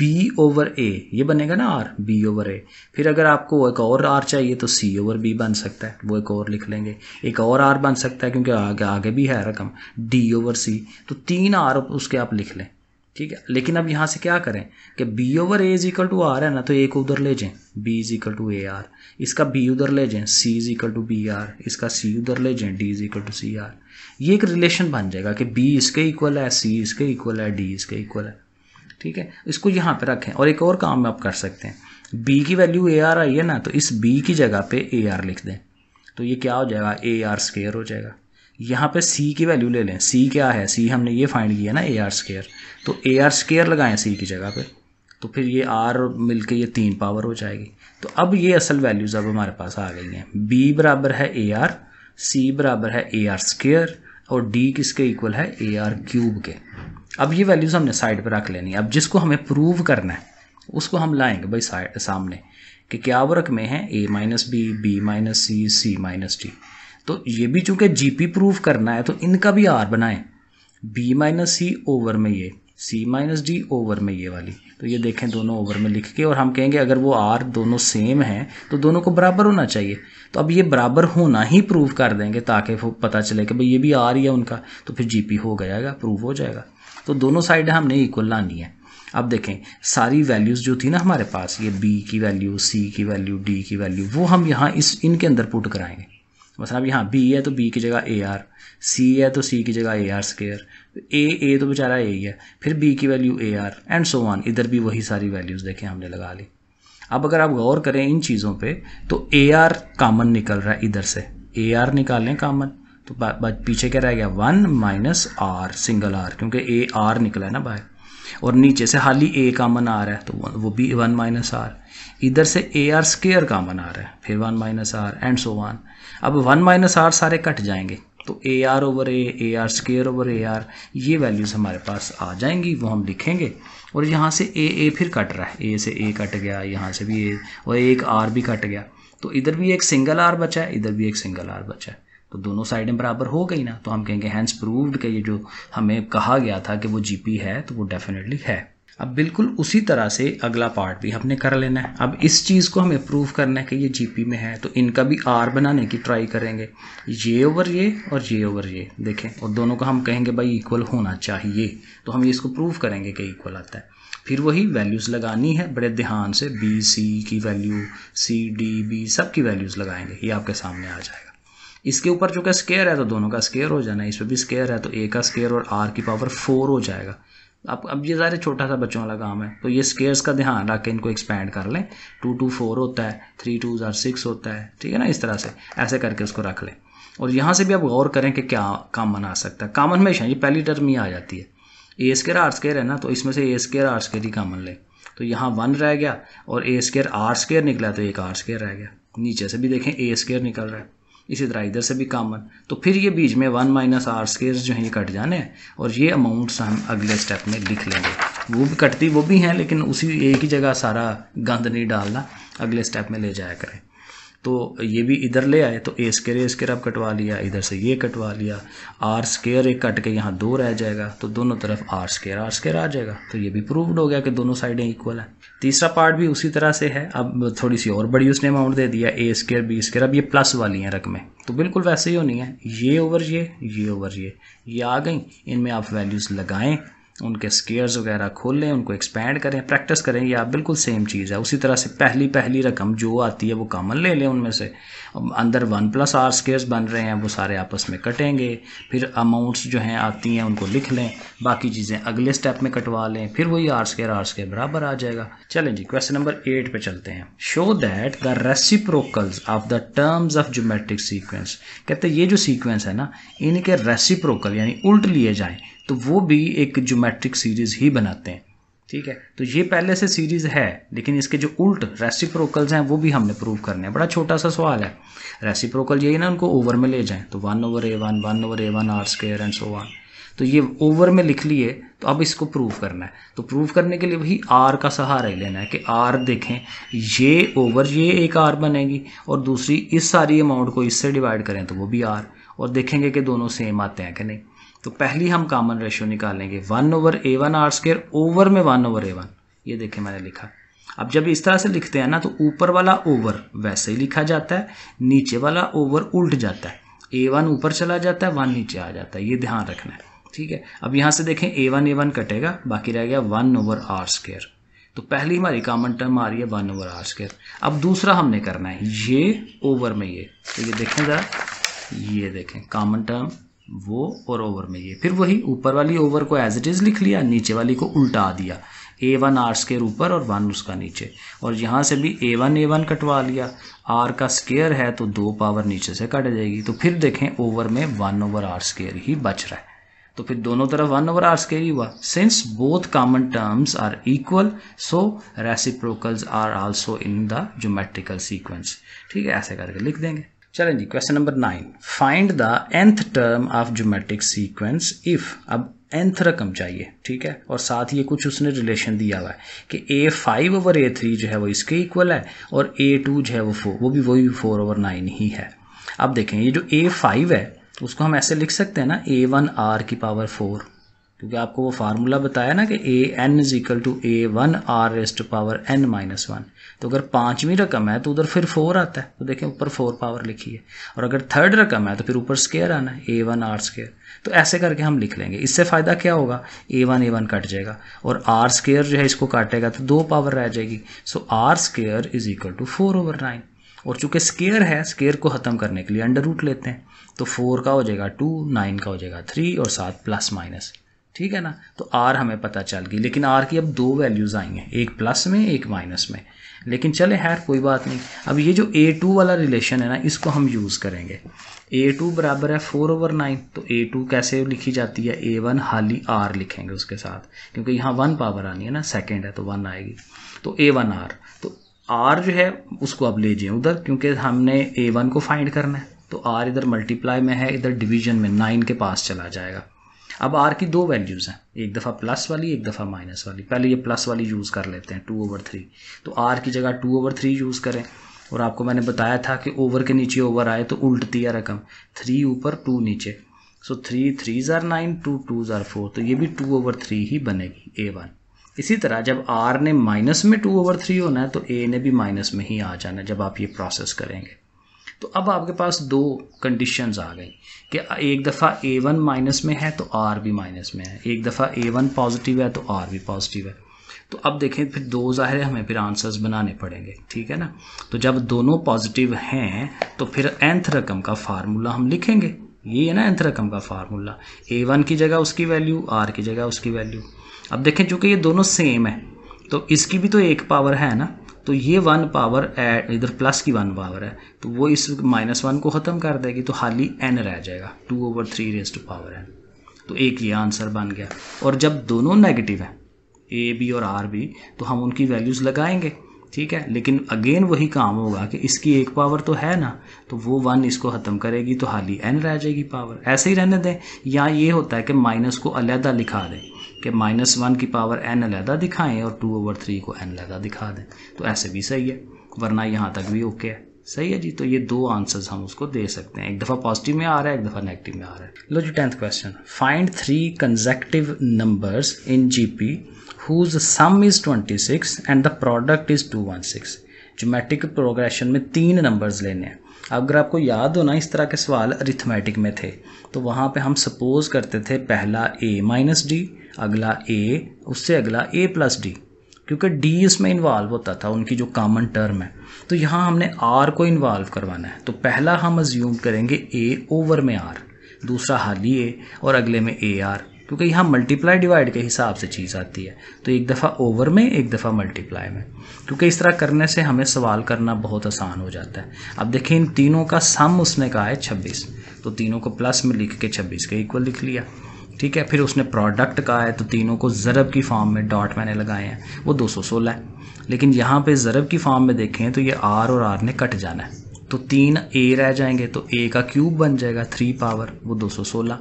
बी ओवर ए ये बनेगा ना आर बी ओवर ए फिर अगर आपको एक और आर चाहिए तो सी ओवर बी बन सकता है वो एक और लिख लेंगे एक और आर बन सकता है क्योंकि आगे आगे भी है रकम डी ओवर सी तो तीन आर उसके आप लिख लें ठीक है लेकिन अब यहाँ से क्या करें कि b over a is equal to r है ना तो ए को उधर ले जाएं b is equal to a r इसका बी उधर ले जाएं c is equal to b r इसका सी उधर ले जाएं d is equal to c r ये एक रिलेशन बन जाएगा कि बी इसके इक्वल है सी इसके इक्वल है डी इसके इक्वल है ठीक है इसको यहाँ पे रखें और एक और काम आप कर सकते हैं बी की वैल्यू ए आर आई है ना तो इस बी की जगह पे ए आर लिख दें तो ये क्या हो जाएगा ए आर स्केयर हो जाएगा यहाँ पे सी की वैल्यू ले लें सी क्या है सी हमने ये फाइंड किया ना ए आर स्केयर तो ए आर स्केयर लगाएं सी की जगह पे तो फिर ये आर मिल के ये तीन पावर हो जाएगी तो अब ये असल वैल्यूज़ अब हमारे पास आ गई हैं बी बराबर है ए आर सी बराबर है ए आर स्केयर और डी किसके इक्वल है ए आर क्यूब के अब ये वैल्यूज़ हमने साइड पर रख लेनी है अब जिसको हमें प्रूव करना है उसको हम लाएंगे भाई सामने कि क्या वर्क में है a minus b b minus c c minus d तो ये भी चूँकि जी पी प्रूव करना है तो इनका भी आर बनाएं बी माइनस सी ओवर में ये सी माइनस डी ओवर में ये वाली तो ये देखें दोनों ओवर में लिख के और हम कहेंगे अगर वो आर दोनों सेम हैं तो दोनों को बराबर होना चाहिए तो अब ये बराबर होना ही प्रूव कर देंगे ताकि पता चले कि भाई ये भी आर ही है उनका तो फिर जीपी हो गया प्रूव हो जाएगा तो दोनों साइड हमने इक्वल लानी है अब देखें सारी वैल्यूज़ जो थी ना हमारे पास ये बी की वैल्यू सी की वैल्यू डी की वैल्यू वो हम यहाँ इस इनके अंदर पुट कराएंगे मतलब अब यहाँ बी है तो बी की जगह ए आर सी है तो सी की जगह ए आर स्केयर ए ए तो बेचारा ए ही है फिर बी की value a r and so on इधर भी वही सारी वैल्यूज़ देखें हमने लगा ली अब अगर आप गौर करें इन चीज़ों पे तो ए आर कामन निकल रहा है इधर से ए आर निकालें कामन तो पीछे क्या रह गया one minus r single r क्योंकि ए आर निकला है ना बाहर और नीचे से हाली ए कामन आ रहा है तो वो भी वन माइनस आर इधर से ए आर स्केयर कामन आ रहा है फिर one minus r and so on अब वन माइनस आर सारे कट जाएंगे तो a r over a a are square over a r ये वैल्यूज़ हमारे पास आ जाएंगी वो हम लिखेंगे और यहाँ से ए ए फिर कट रहा है ए से ए कट गया यहाँ से भी ए और एक आर भी कट गया तो इधर भी एक सिंगल आर बचा है इधर भी एक सिंगल आर बचा है तो दोनों साइडें बराबर हो गई ना तो हम कहेंगे हैंड्स प्रूव्ड का ये जो हमें कहा गया था कि वो जीपी है तो वो डेफिनेटली है अब बिल्कुल उसी तरह से अगला पार्ट भी हमने कर लेना है अब इस चीज़ को हमें प्रूव करना है कि ये जी में है तो इनका भी आर बनाने की ट्राई करेंगे ये ओवर ये और ये ओवर ये देखें और दोनों का हम कहेंगे भाई इक्वल होना चाहिए तो हम इसको प्रूव करेंगे कि इक्वल आता है फिर वही वैल्यूज़ लगानी है बड़े ध्यान से बी सी की वैल्यू सी डी बी सब की वैल्यूज़ लगाएंगे ये आपके सामने आ जाएगा इसके ऊपर जो क्या स्केयर है तो दोनों का स्केयर हो जाना है इस पर भी स्केयर है तो ए का स्केयर और आर की पावर फोर हो जाएगा आप अब ये ज़ाहिर छोटा सा बच्चों वाला काम है तो ये स्केयर्स का ध्यान रख के इनको एक्सपेंड कर लें टू टू फोर होता है थ्री टू ज़ार सिक्स होता है ठीक है ना इस तरह से ऐसे करके उसको रख लें और यहाँ से भी आप गौर करें कि क्या कामन आ सकता है कामन हमेशा ये पहली टर्म ही आ जाती है ए स्केयर आर स्केयर है ना तो इसमें से ए स्केयर आर स्केयर ही कामन लें तो यहाँ वन रह गया और ए स्केयर आर स्केयर निकला तो एक आर स्केयर रह गया नीचे से भी देखें ए स्केयर निकल रहा है इसी तरह इधर से भी कॉमन तो फिर ये बीच में वन माइनस आर स्केयर जो हैं ये कट जाने हैं और ये अमाउंट्स हम अगले स्टेप में लिख लेंगे वो भी कटती वो भी हैं लेकिन उसी एक ही जगह सारा गंद नहीं डालना अगले स्टेप में ले जाया करें तो ये भी इधर ले आए तो ए स्केयर ए स्केयर आप कटवा लिया इधर से ये कटवा लिया आर स्केयर एक कट के यहाँ दो रह जाएगा तो दोनों तरफ आर स्केयर आर स्केयर आ जाएगा तो ये भी प्रूवड हो गया कि दोनों साइडें इक्वल हैं तीसरा पार्ट भी उसी तरह से है अब थोड़ी सी और बड़ी उसने अमाउंट दे दिया ए स्केयर बी स्केयर अब ये प्लस वाली हैं रकमें तो बिल्कुल वैसे ही होनी है ये ओवर ये ये ओवर ये ये आ गई इनमें आप वैल्यूज़ लगाएं उनके स्केयर्स वगैरह खोल लें उनको एक्सपैंड करें प्रैक्टिस करें आप बिल्कुल सेम चीज़ है उसी तरह से पहली पहली रकम जो आती है वो कॉमन ले लें उनमें से अंदर वन प्लस आर स्केयर्स बन रहे हैं वो सारे आपस में कटेंगे फिर अमाउंट्स जो हैं आती हैं उनको लिख लें बाकी चीज़ें अगले स्टेप में कटवा लें फिर वही आर स्केयर आर स्केयर बराबर आ जाएगा चलें जी क्वेश्चन नंबर एट पर चलते हैं show that the reciprocals of the terms of geometric sequence कहते ये जो सीक्वेंस है ना इनके रेसिप्रोकल यानी उल्ट लिए जाएँ तो वो भी एक जोमेट्रिक सीरीज़ ही बनाते हैं ठीक है तो ये पहले से सीरीज है लेकिन इसके जो उल्ट रेसिप्रोकल्स हैं वो भी हमने प्रूव करने हैं बड़ा छोटा सा सवाल है रेसिप्रोकल यही ना उनको ओवर में ले जाएं तो one over A one one over A one r square and so on तो ये ओवर में लिख लिए तो अब इसको प्रूव करना है तो प्रूव करने के लिए वही आर का सहारा ही लेना है कि आर देखें ये ओवर ये एक आर बनेगी और दूसरी इस सारी अमाउंट को इससे डिवाइड करें तो वो भी आर और देखेंगे कि दोनों सेम आते हैं कि नहीं तो पहली हम कॉमन रेशियो निकालेंगे वन ओवर ए वन आर स्केयर ओवर में वन ओवर ए वन ये देखें मैंने लिखा अब जब इस तरह से लिखते हैं ना तो ऊपर वाला ओवर वैसे ही लिखा जाता है नीचे वाला ओवर उल्ट जाता है ए वन ऊपर चला जाता है वन नीचे आ जाता है ये ध्यान रखना है ठीक है अब यहाँ से देखें ए वन ए वन कटेगा बाकी रह गया वन ओवर आर स्केयर तो पहली हमारी कॉमन टर्म आ रही है वन ओवर आर स्केयर अब दूसरा हमने करना है ये ओवर में ये तो ये देखें ज़रा ये देखें कॉमन टर्म वो और ओवर में ये फिर वही ऊपर वाली ओवर को एज इट इज़ लिख लिया नीचे वाली को उल्टा दिया ए वन आर स्केयर ऊपर और वन उसका नीचे और यहाँ से भी ए वन ए वन कटवा लिया आर का स्केयर है तो दो पावर नीचे से कट जाएगी तो फिर देखें ओवर में वन ओवर आर स्केयर ही बच रहा है तो फिर दोनों तरफ वन ओवर आर स्केयर ही हुआ since both common terms are equal so reciprocals are also in the geometrical sequence ठीक है ऐसे करके लिख देंगे चलें जी question number nine find the nth term of geometric sequence if अब एंथ रकम चाहिए ठीक है और साथ ही ये कुछ उसने रिलेशन दिया हुआ है कि a five over a three जो है वो इसके इक्वल है और ए टू जो है वो फोर वो भी वही फोर ओवर नाइन ही है अब देखें ये जो ए फाइव है उसको हम ऐसे लिख सकते हैं ना ए वन आर की पावर फोर क्योंकि आपको वो फार्मूला बताया ना कि a n is equal to A one are raised power n minus one तो अगर पाँचवीं रकम है तो उधर फिर फोर आता है तो देखें ऊपर फोर पावर लिखी है और अगर थर्ड रकम है तो फिर ऊपर स्केयर आना है ए वन आर स्केयर तो ऐसे करके हम लिख लेंगे इससे फ़ायदा क्या होगा a one A one cut जाएगा और आर स्केयर जो है इसको काटेगा तो दो पावर रह जाएगी so r square is equal to four over nine और चूंकि स्केयर है स्केयर को ख़त्म करने के लिए अंडर रूट लेते हैं तो फोर का हो जाएगा टू नाइन का हो जाएगा थ्री और सात प्लस माइनस ठीक है ना तो आर हमें पता चल गई लेकिन आर की अब दो वैल्यूज़ आई हैं एक प्लस में एक माइनस में लेकिन चले हैर कोई बात नहीं अब ये जो ए टू वाला रिलेशन है ना इसको हम यूज़ करेंगे ए टू बराबर है फोर ओवर नाइन तो ए टू कैसे लिखी जाती है ए वन हाली आर लिखेंगे उसके साथ क्योंकि यहाँ वन पावर आनी है ना सेकेंड है तो वन आएगी तो ए वन आर तो आर जो है उसको अब ले जाए उधर क्योंकि हमने ए वन को फाइंड करना है तो आर इधर मल्टीप्लाई में है इधर डिवीजन में नाइन के पास चला जाएगा अब आर की दो वैल्यूज़ हैं एक दफ़ा प्लस वाली एक दफ़ा माइनस वाली पहले ये प्लस वाली यूज़ कर लेते हैं टू ओवर थ्री तो आर की जगह टू ओवर थ्री यूज़ करें और आपको मैंने बताया था कि ओवर के नीचे ओवर आए तो उल्टती है रकम थ्री ऊपर टू नीचे सो थ्री थ्री ज़ार नाइन टू टू ज़ार फोर तो ये भी टू ओवर थ्री ही बनेगी ए वन इसी तरह जब आर ने माइनस में टू ओवर थ्री होना है तो ए ने भी माइनस में ही आ जाना जब आप ये प्रोसेस करेंगे तो अब आपके पास दो कंडीशंस आ गई कि एक दफ़ा ए वन माइनस में है तो आर भी माइनस में है एक दफ़ा ए वन पॉजिटिव है तो आर भी पॉजिटिव है तो अब देखें फिर दो ज़ाहिर है हमें फिर आंसर्स बनाने पड़ेंगे ठीक है ना तो जब दोनों पॉजिटिव हैं तो फिर एंथ रकम का फार्मूला हम लिखेंगे ये है ना एंथ रकम का फार्मूला ए वन की जगह उसकी वैल्यू आर की जगह उसकी वैल्यू अब देखें चूँकि ये दोनों सेम है तो इसकी भी तो एक पावर है ना तो ये वन पावर एड इधर प्लस की वन पावर है तो वो इस माइनस वन को ख़त्म कर देगी तो ही एन रह जाएगा two over three raise to power n तो एक ये आंसर बन गया और जब दोनों नेगेटिव हैं ए बी और आर बी तो हम उनकी वैल्यूज़ लगाएंगे ठीक है लेकिन अगेन वही काम होगा कि इसकी एक पावर तो है ना तो वो वन इसको ख़त्म करेगी तो हाली एन रह जाएगी पावर ऐसे ही रहने दें या ये होता है कि माइनस को अलहदा लिखा दें कि माइनस वन की पावर एन अलहदा दिखाएं और टू ओवर थ्री को एन अलहदा दिखा दें तो ऐसे भी सही है वरना यहाँ तक भी ओके है सही है जी तो ये दो आंसर्स हम उसको दे सकते हैं एक दफ़ा पॉजिटिव में आ रहा है एक दफ़ा नेगेटिव में आ रहा है लो जी tenth question find three consecutive numbers in P whose sum is 26 and the product is six geometric progression में तीन नंबर्स लेने हैं अगर आपको याद हो ना इस तरह के सवाल अरिथमेटिक में थे तो वहाँ पे हम सपोज़ करते थे पहला ए माइनस डी अगला ए उससे अगला ए प्लस डी क्योंकि डी इसमें इन्वॉल्व होता था उनकी जो कॉमन टर्म है तो यहाँ हमने आर को इन्वॉल्व करवाना है तो पहला हम अज्यूम करेंगे a ओवर में आर दूसरा हाली ए और अगले में ए आर क्योंकि यहाँ मल्टीप्लाई डिवाइड के हिसाब से चीज़ आती है तो एक दफ़ा ओवर में एक दफ़ा मल्टीप्लाई में क्योंकि इस तरह करने से हमें सवाल करना बहुत आसान हो जाता है अब देखें इन तीनों का सम उसने कहा है छब्बीस तो तीनों को प्लस में लिख के छब्बीस के इक्वल लिख लिया ठीक है फिर उसने प्रोडक्ट कहा है तो तीनों को ज़रब की फॉर्म में डॉट मैंने लगाए हैं वो दो सौ सोलह है लेकिन यहाँ पे ज़रब की फॉर्म में देखें तो ये आर और आर ने कट जाना है तो तीन ए रह जाएंगे तो ए का क्यूब बन जाएगा थ्री पावर वो दो सौ सोलह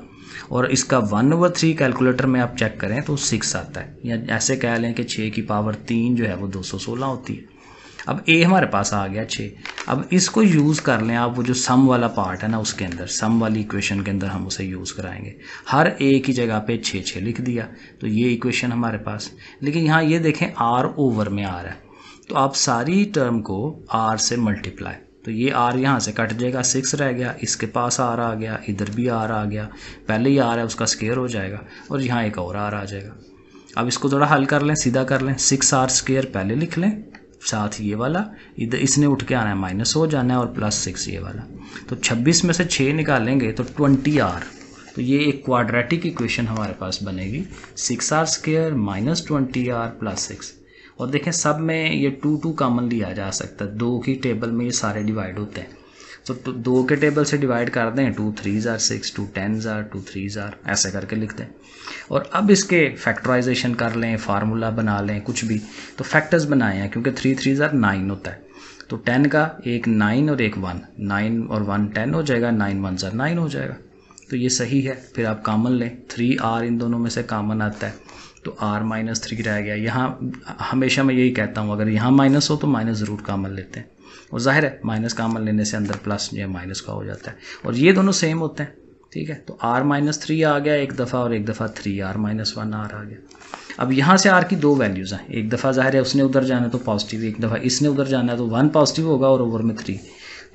और इसका वन ओवर थ्री कैलकुलेटर में आप चेक करें तो सिक्स आता है या ऐसे कह लें कि छः की पावर तीन जो है वो दो सौ सोलह होती है अब ए हमारे पास आ गया छः अब इसको यूज़ कर लें आप वो जो सम वाला पार्ट है ना उसके अंदर सम वाली इक्वेशन के अंदर हम उसे यूज़ कराएंगे हर ए की जगह पे छः छः लिख दिया तो ये इक्वेशन हमारे पास लेकिन यहाँ ये देखें आर ओवर में आ रहा है तो आप सारी टर्म को आर से मल्टीप्लाई तो ये आर यहाँ से कट जाएगा सिक्स रह गया इसके पास आर आ गया इधर भी आर आ गया पहले ही आर है उसका स्केयर हो जाएगा और यहाँ एक और आर आ जाएगा अब इसको थोड़ा हल कर लें सीधा कर लें सिक्स आर स्केयर पहले लिख लें साथ ये वाला इधर इसने उठ के आना है माइनस हो जाना है और प्लस सिक्स ये वाला तो छब्बीस में से छः निकालेंगे तो ट्वेंटी आर तो ये एक क्वाड्रेटिक इक्वेशन हमारे पास बनेगी six r square minus twenty r plus six और देखें सब में ये टू टू कामन लिया जा सकता है दो की टेबल में ये सारे डिवाइड होते हैं तो, दो के टेबल से डिवाइड कर दें टू थ्री ज़ार सिक्स टू टेन ज़ार टू थ्री ज़ार ऐसे करके लिख दें और अब इसके फैक्टराइजेशन कर लें फार्मूला बना लें कुछ भी तो फैक्टर्स बनाए हैं क्योंकि थ्री थ्री ज़ार नाइन होता है तो टेन का एक नाइन और एक वन नाइन और वन टेन हो जाएगा नाइन वन ज़ार नाइन हो जाएगा तो ये सही है फिर आप कामन लें थ्री आर इन दोनों में से कामन आता है तो आर माइनस थ्री रह गया यहाँ हमेशा मैं यही कहता हूँ अगर यहाँ माइनस हो तो माइनस ज़रूर कामन लेते हैं और जाहिर है माइनस कामन लेने से अंदर प्लस या माइनस का हो जाता है और ये दोनों सेम होते हैं ठीक है तो आर माइनस थ्री आ गया एक दफ़ा और एक दफ़ा three r minus one r आ गया अब यहाँ से आर की दो वैल्यूज़ हैं एक दफ़ा जाहिर है उसने उधर जाना है तो पॉजिटिव एक दफ़ा इसने उधर जाना है तो वन पॉजिटिव होगा और ओवर में थ्री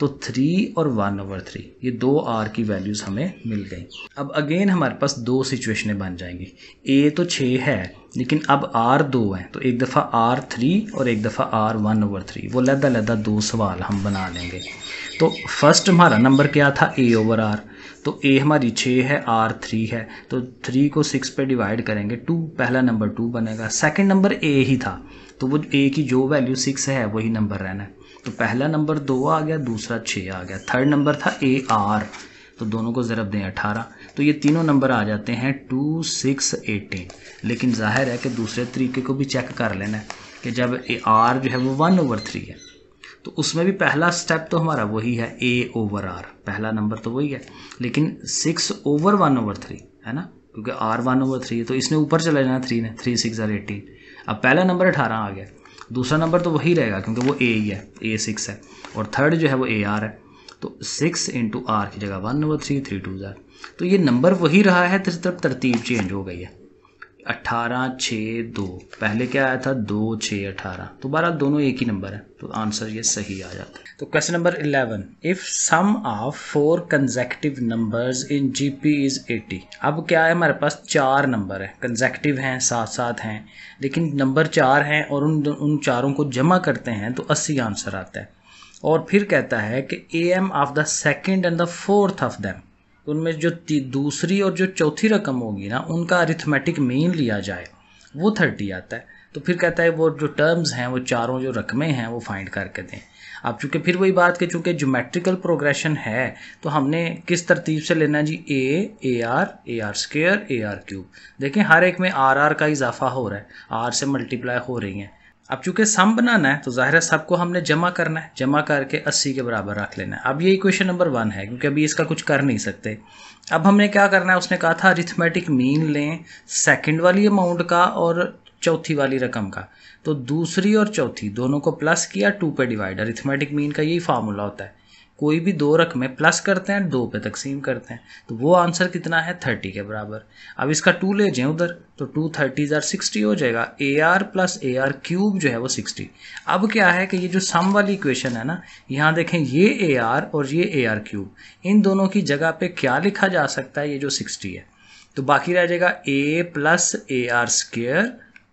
तो थ्री और वन ओवर थ्री ये दो आर की वैल्यूज़ हमें मिल गई अब अगेन हमारे पास दो सिचुएशनें बन जाएंगी ए तो छः है लेकिन अब आर दो है तो एक दफ़ा आर थ्री और एक दफ़ा आर वन ओवर थ्री वो लदा लदा दो सवाल हम बना लेंगे तो फर्स्ट हमारा नंबर क्या था ए ओवर आर तो ए हमारी छः है आर थ्री है तो थ्री को सिक्स पे डिवाइड करेंगे टू पहला नंबर टू बनेगा सेकंड नंबर ए ही था तो वो ए की जो वैल्यू सिक्स है वही नंबर रहना है तो पहला नंबर दो आ गया दूसरा छः आ गया थर्ड नंबर था ए आर तो दोनों को ज़रब दें अठारह तो ये तीनों नंबर आ जाते हैं टू सिक्स एटीन लेकिन जाहिर है कि दूसरे तरीके को भी चेक कर लेना है कि जब ए आर जो है वो वन ओवर थ्री है तो उसमें भी पहला स्टेप तो हमारा वही है ए ओवर आर पहला नंबर तो वही है लेकिन six over one over three है ना क्योंकि आर वन ओवर थ्री है तो इसने ऊपर चला जाना थ्री ने थ्री सिक्स आर एटीन अब पहला नंबर अठारह आ गया दूसरा नंबर तो वही रहेगा क्योंकि वो ए ही है ए सिक्स है और थर्ड जो है वो ए आर है तो सिक्स इंटू आर की जगह वन नंबर थ्री थ्री टू ज़ार तो ये नंबर वही रहा है तो सिर्फ तरतीब चेंज हो गई है अट्ठारह छः दो पहले क्या आया था दो छः अठारह तो बारह दोनों एक ही नंबर है तो आंसर ये सही आ जाता है तो question number eleven if sum of four consecutive numbers in GP is eighty अब क्या है हमारे पास चार नंबर है कंजेक्टिव हैं साथ साथ हैं लेकिन नंबर चार हैं और उन उन चारों को जमा करते हैं तो अस्सी आंसर आता है और फिर कहता है कि A M of the second and the fourth of them तो उनमें जो दूसरी और जो चौथी रकम होगी ना उनका अरिथमेटिक मीन लिया जाए वो थर्टी आता है तो फिर कहता है वो जो टर्म्स हैं वो चारों जो रकमें हैं वो फाइंड करके दें अब चूंकि फिर वही बात कि चूंकि जोमेट्रिकल प्रोग्रेशन है तो हमने किस तरतीब से लेना जी a a r a are square a r cube देखें हर एक में आर आर का इजाफा हो रहा है आर से मल्टीप्लाई हो रही हैं अब चूंकि सम बनाना है तो ज़ाहिर है सबको हमने जमा करना है जमा करके अस्सी के बराबर रख लेना है अब ये इक्वेशन नंबर वन है क्योंकि अभी इसका कुछ कर नहीं सकते अब हमने क्या करना है उसने कहा था अरिथमेटिक मीन लें सेकेंड वाली अमाउंट का और चौथी वाली रकम का तो दूसरी और चौथी दोनों को प्लस किया टू पे डिवाइड अरिथमेटिक मीन का यही फार्मूला होता है कोई भी दो रख में प्लस करते हैं दो पे तकसीम करते हैं तो वो आंसर कितना है थर्टी के बराबर अब इसका टू ले जाए उधर तो टू थर्टी ज़ार सिक्सटी हो जाएगा a r plus A r cube जो है वो सिक्सटी अब क्या है कि ये जो सम वाली इक्वेशन है ना यहाँ देखें ये ए आर और ये ए आर क्यूब इन दोनों की जगह पे क्या लिखा जा सकता है ये जो सिक्सटी है तो बाकी रह जाएगा a plus A R square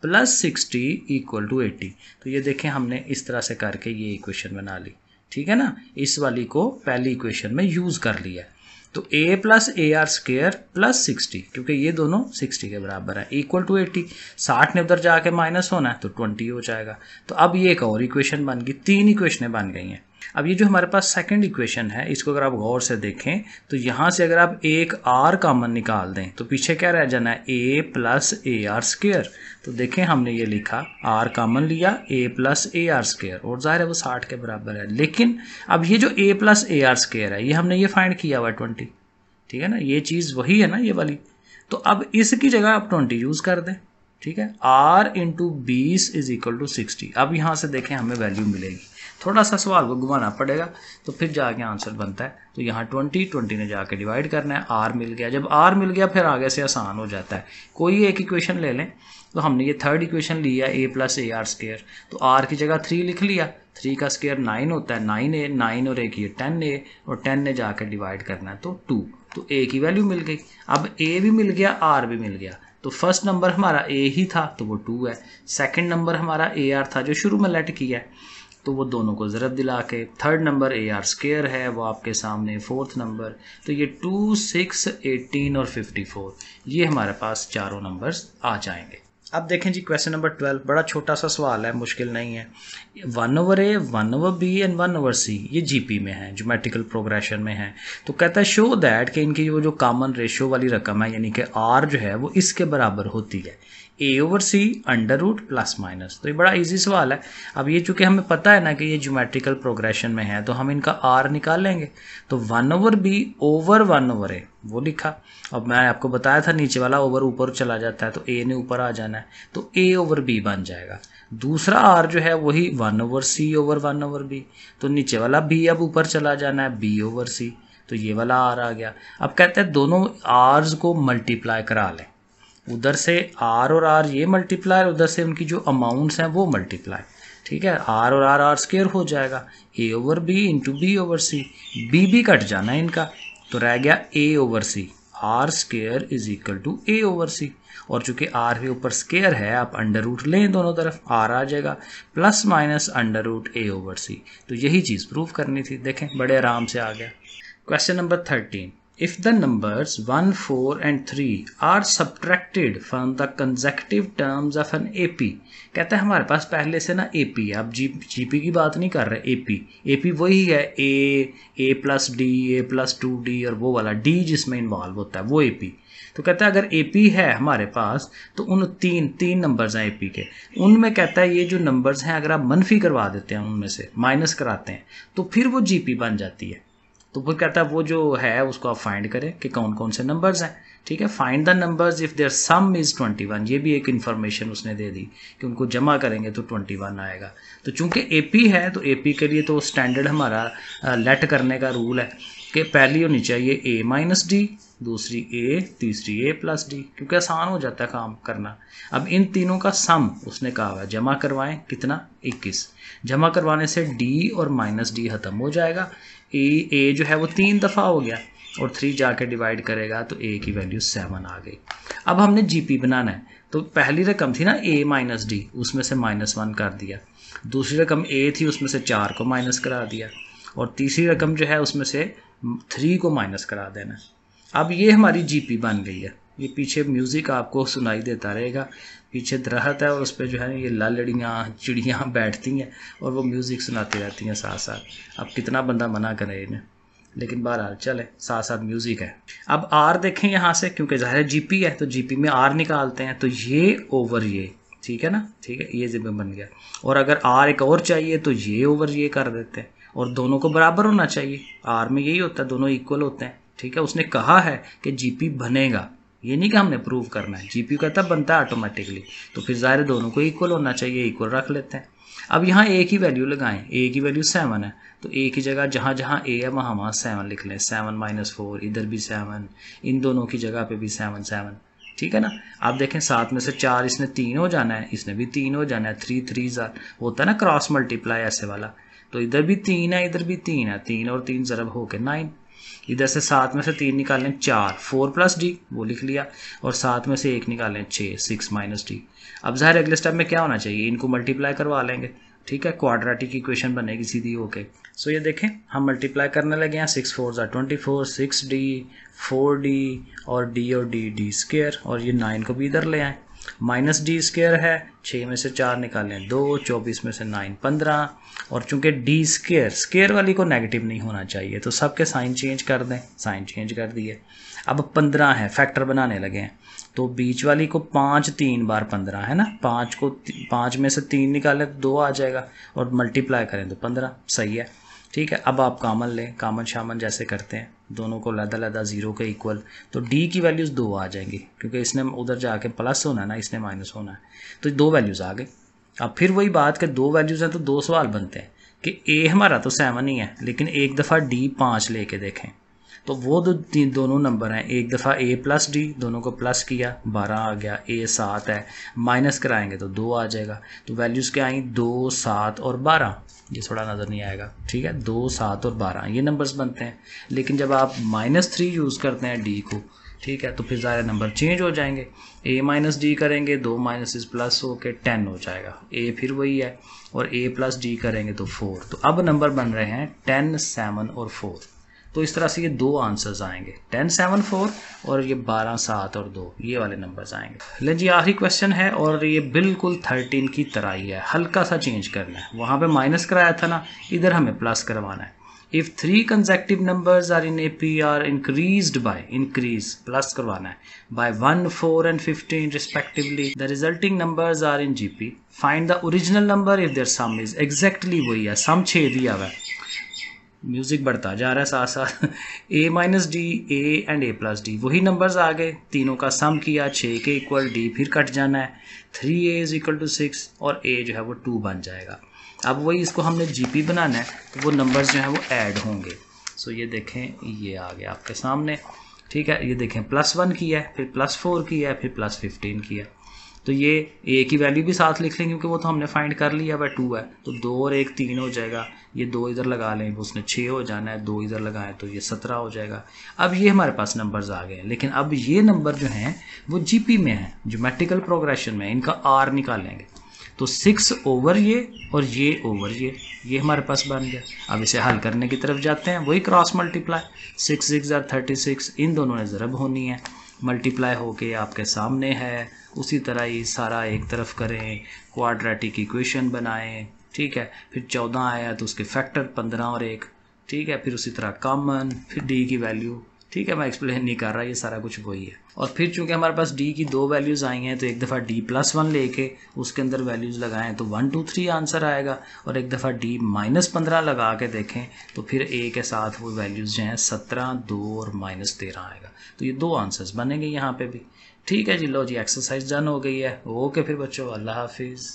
plus sixty equal to eighty तो ये देखें हमने इस तरह से करके ये इक्वेशन बना ली ठीक है ना इस वाली को पहली इक्वेशन में यूज़ कर लिया तो a plus A R square plus sixty क्योंकि ये दोनों सिक्सटी के बराबर है इक्वल टू 80 साठ ने उधर जाके माइनस होना है तो ट्वेंटी हो जाएगा तो अब ये एक और इक्वेशन बन गई तीन इक्वेशनें बन गई हैं अब ये जो हमारे पास सेकंड इक्वेशन है इसको अगर आप गौर से देखें तो यहाँ से अगर आप एक आर कॉमन निकाल दें तो पीछे क्या रह जाना है a plus A R square तो देखें हमने ये लिखा आर कॉमन लिया ए प्लस ए आर स्केयर और ज़ाहिर है वो साठ के बराबर है लेकिन अब ये जो A plus A R square है ये हमने ये फाइंड किया हुआ ट्वेंटी ठीक है ना ये चीज़ वही है ना ये वाली तो अब इसकी जगह आप ट्वेंटी यूज़ कर दें ठीक है आर इंटू बीस इज इक्वल टू सिक्सटी अब यहाँ से देखें हमें वैल्यू मिलेगी थोड़ा सा सवाल को घुमाना पड़ेगा तो फिर जाके आंसर बनता है तो यहाँ ट्वेंटी ट्वेंटी ने जाके डिवाइड करना है आर मिल गया जब आर मिल गया फिर आगे से आसान हो जाता है कोई एक इक्वेशन ले लें तो हमने ये थर्ड इक्वेशन लिया ए प्लस ए आर स्केयर तो आर की जगह थ्री लिख लिया थ्री का स्केयर नाइन होता है नाइन ए नाइन और एक ये टेन ए और टेन ने जाकर डिवाइड करना है तो टू तो ए की वैल्यू मिल गई अब ए भी मिल गया आर भी मिल गया तो फर्स्ट नंबर हमारा ए ही था तो वो टू है सेकंड नंबर हमारा ए आर था जो शुरू में लेट किया है तो वो दोनों को ज़रूरत दिला के third number A are square है वो आपके सामने फोर्थ नंबर तो ये टू सिक्स एटीन और फिफ्टी फोर ये हमारे पास चारों नंबर्स आ जाएंगे अब देखें जी क्वेश्चन नंबर ट्वेल्व बड़ा छोटा सा सवाल है मुश्किल नहीं है one over A one over B and one over C ये जीपी में है जोमेट्रिकल प्रोग्रेशन में है तो कहता है शो दैट कि इनकी वो जो कॉमन रेशो वाली रकम है यानी कि आर जो है वो इसके बराबर होती है ए over C under root plus minus तो ये बड़ा इजी सवाल है अब ये चूंकि हमें पता है ना कि ये ज्योमेट्रिकल प्रोग्रेशन में है तो हम इनका आर निकाल लेंगे तो one over B over one over A वो लिखा अब मैं आपको बताया था नीचे वाला ओवर ऊपर चला जाता है तो ए ने ऊपर आ जाना है तो ए ओवर बी बन जाएगा दूसरा आर जो है वही one over C over one over B तो नीचे वाला बी अब ऊपर चला जाना है बी ओवर सी तो ये वाला आर आ गया अब कहते हैं दोनों आर्स को मल्टीप्लाई करा लें उधर से आर और आर ये मल्टीप्लाई उधर से उनकी जो अमाउंट्स हैं वो मल्टीप्लाई ठीक है आर और आर आर स्केयर हो जाएगा A over B into B over C B भी कट जाना है इनका तो रह गया A over C R square is equal to A over C और चूंकि आर के ऊपर स्केयर है आप अंडर रूट लें दोनों तरफ आर आ जाएगा plus minus under root A over C तो यही चीज़ प्रूव करनी थी देखें बड़े आराम से आ गया question number thirteen if the numbers 1, 4 and 3 are subtracted from the consecutive terms of an AP कहते हैं हमारे पास पहले से ना AP आप जी जीपी की बात नहीं कर रहे AP AP वही है A A plus D A plus two D और वो वाला D जिसमें इन्वॉल्व होता है वो AP तो कहता है अगर AP है हमारे पास तो उन तीन तीन नंबर्स हैं AP के उनमें कहता है ये जो नंबर्स हैं अगर आप मनफी करवा देते हैं उनमें से माइनस कराते हैं तो फिर वो पी बन जाती है तो वो कहता है वो जो है उसको आप फाइंड करें कि कौन कौन से नंबर्स हैं ठीक है find the numbers if their sum is twenty one ये भी एक इन्फॉर्मेशन उसने दे दी कि उनको जमा करेंगे तो ट्वेंटी वन आएगा तो चूंकि ए पी है तो ए पी के लिए तो स्टैंडर्ड हमारा लेट करने का रूल है कि पहली होनी चाहिए ए माइनस डी दूसरी ए तीसरी ए प्लस डी क्योंकि आसान हो जाता है काम करना अब इन तीनों का सम उसने कहा हुआ जमा करवाएं कितना 21 जमा करवाने से डी और माइनस डी ख़त्म हो जाएगा ई ए जो है वो तीन दफ़ा हो गया और थ्री जाके डिवाइड करेगा तो ए की वैल्यू सेवन आ गई अब हमने जीपी बनाना है तो पहली रकम थी ना ए माइनस डी उसमें से माइनस वन कर दिया दूसरी रकम ए थी उसमें से चार को माइनस करा दिया और तीसरी रकम जो है उसमें से थ्री को माइनस करा देना अब ये हमारी जीपी बन गई है ये पीछे म्यूज़िक आपको सुनाई देता रहेगा पीछे दरहत है और उस पर जो है ये लालड़ियाँ चिड़ियाँ बैठती हैं और वो म्यूज़िक सुनाती रहती हैं साथ साथ अब कितना बंदा मना करे इन्हें लेकिन बहरहाल चले साथ साथ म्यूज़िक है अब आर देखें यहाँ से क्योंकि ज़ाहिर जी पी है तो पी में आर निकालते हैं तो ये ओवर ये ठीक है ना ठीक है ये जिम्मे बन गया और अगर आर एक और चाहिए तो ये ओवर ये कर देते हैं और दोनों को बराबर होना चाहिए आर में यही होता है दोनों इक्वल होते हैं ठीक है उसने कहा है कि जीपी बनेगा ये नहीं कि हमने प्रूव करना है जीपीयू का तब बनता है ऑटोमेटिकली तो फिर ज़ाहिर दोनों को इक्वल होना चाहिए इक्वल रख लेते हैं अब यहाँ ए की वैल्यू लगाएं ए की वैल्यू सेवन है तो ए की जगह जहाँ जहाँ ए है वहाँ वहाँ सेवन लिख लें सेवन माइनस फोर इधर भी सेवन इन दोनों की जगह पे भी सेवन सेवन ठीक है ना आप देखें सात में से चार इसने तीन हो जाना है इसने भी तीन हो जाना है थ्री थ्री ज़ार होता है ना क्रॉस मल्टीप्लाई ऐसे वाला तो इधर भी तीन है इधर भी तीन है तीन और तीन ज़रब होकर नाइन इधर से सात में से तीन निकालें चार फोर प्लस डी वो लिख लिया और सात में से एक निकालें छः सिक्स माइनस डी अब ज़ाहिर अगले स्टेप में क्या होना चाहिए इनको मल्टीप्लाई करवा लेंगे ठीक है क्वाड्रेटिक इक्वेशन बनेगी सीधी ओके सो ये देखें हम मल्टीप्लाई करने लगे हैं सिक्स फोर ज़ा twenty four six D four D और डी और डी डी स्केयर और ये नाइन को भी इधर ले आएँ माइनस डी स्केयर है छः में से चार निकालें दो चौबीस में से नाइन पंद्रह और चूंकि डी स्केयर स्केयर वाली को नेगेटिव नहीं होना चाहिए तो सबके साइन चेंज कर दें साइन चेंज कर दिए अब पंद्रह है फैक्टर बनाने लगे हैं तो बीच वाली को पाँच तीन बार पंद्रह है ना पाँच को पाँच में से तीन निकालें तो दो आ जाएगा और मल्टीप्लाई करें तो पंद्रह सही है ठीक है अब आप कामन लें कामन शामन जैसे करते हैं दोनों को लदा लदा ज़ीरो के इक्वल तो डी की वैल्यूज़ दो आ जाएंगी क्योंकि इसने उधर जाके प्लस होना है ना इसने माइनस होना है तो दो वैल्यूज़ आ गए अब फिर वही बात कि दो वैल्यूज़ हैं तो दो सवाल बनते हैं कि ए हमारा तो सेवन ही है लेकिन एक दफ़ा डी पाँच लेके देखें तो वो दो तीन दोनों नंबर हैं एक दफ़ा ए प्लस डी दोनों को प्लस किया बारह आ गया ए सात है माइनस कराएंगे तो दो आ जाएगा तो वैल्यूज़ क्या आई दो सात और बारह ये थोड़ा नज़र नहीं आएगा ठीक है दो सात और बारह ये नंबर्स बनते हैं लेकिन जब आप माइनस थ्री यूज़ करते हैं डी को ठीक है तो फिर सारे नंबर चेंज हो जाएंगे ए माइनस डी करेंगे दो माइनस इस प्लस हो के टेन हो जाएगा ए फिर वही है और ए प्लस डी करेंगे तो फोर तो अब नंबर बन रहे हैं टेन सेवन और फोर तो इस तरह से ये दो आंसर्स आएंगे टेन सेवन फोर और ये बारह सात और दो ये वाले नंबर्स आएंगे ले जी आखिरी क्वेश्चन है और ये बिल्कुल थर्टीन की तरह ही है हल्का सा चेंज करना है वहाँ पे माइनस कराया था ना इधर हमें प्लस करवाना है if three consecutive numbers are in A P are increase by increase plus करवाना है by one four and fifteen respectively the resulting numbers are in G P find the original number if their sum is exactly वही है सम छः दिया हुआ है music बढ़ता जा रहा है साथ साथ A minus D A and A plus D वही नंबर्स आ गए तीनों का सम किया छः के इक्वल डी फिर कट जाना है three A is equal to six और ए जो है वो टू बन जाएगा अब वही इसको हमने जी पी बनाना है तो वो नंबर्स जो है वो ऐड होंगे सो ये देखें ये आ गया आपके सामने ठीक है ये देखें प्लस वन किया है फिर प्लस फोर किया है फिर प्लस फिफ्टीन किया है तो ये ए की वैल्यू भी साथ लिख लेंगे क्योंकि वो तो हमने फाइंड कर लिया बाई टू है तो दो और एक तीन हो जाएगा ये दो इधर लगा लें उसने छः हो जाना है दो इधर लगाएं तो ये सत्रह हो जाएगा अब ये हमारे पास नंबर्स आ गए हैं लेकिन अब ये नंबर जो हैं वो जीपी में हैं जोमेट्रिकल प्रोग्रेशन में इनका आर निकालेंगे तो सिक्स ओवर ये और ये ओवर ये ये हमारे पास बन गया अब इसे हल करने की तरफ जाते हैं वही cross multiply six six are thirty six इन दोनों ने ज़रब होनी है मल्टीप्लाई होके आपके सामने है उसी तरह ये सारा एक तरफ करें क्वाड्रेटिक इक्वेशन बनाएं ठीक है फिर चौदह आया तो उसके फैक्टर पंद्रह और एक ठीक है फिर उसी तरह कॉमन फिर डी की वैल्यू ठीक है मैं एक्सप्लेन नहीं कर रहा ये सारा कुछ वही है और फिर चूंकि हमारे पास डी की दो वैल्यूज़ आई हैं तो एक दफ़ा डी प्लस वन लेके उसके अंदर वैल्यूज़ लगाएं तो वन टू थ्री आंसर आएगा और एक दफ़ा डी माइनस पंद्रह लगा के देखें तो फिर ए के साथ वो वैल्यूज़ जो हैं सत्रह दो और माइनस तेरह आएगा तो ये दो आंसर्स बनेंगे यहाँ पर भी ठीक है जी लो जी एक्सरसाइज डन हो गई है ओके फिर बच्चों अल्लाह हाफिज़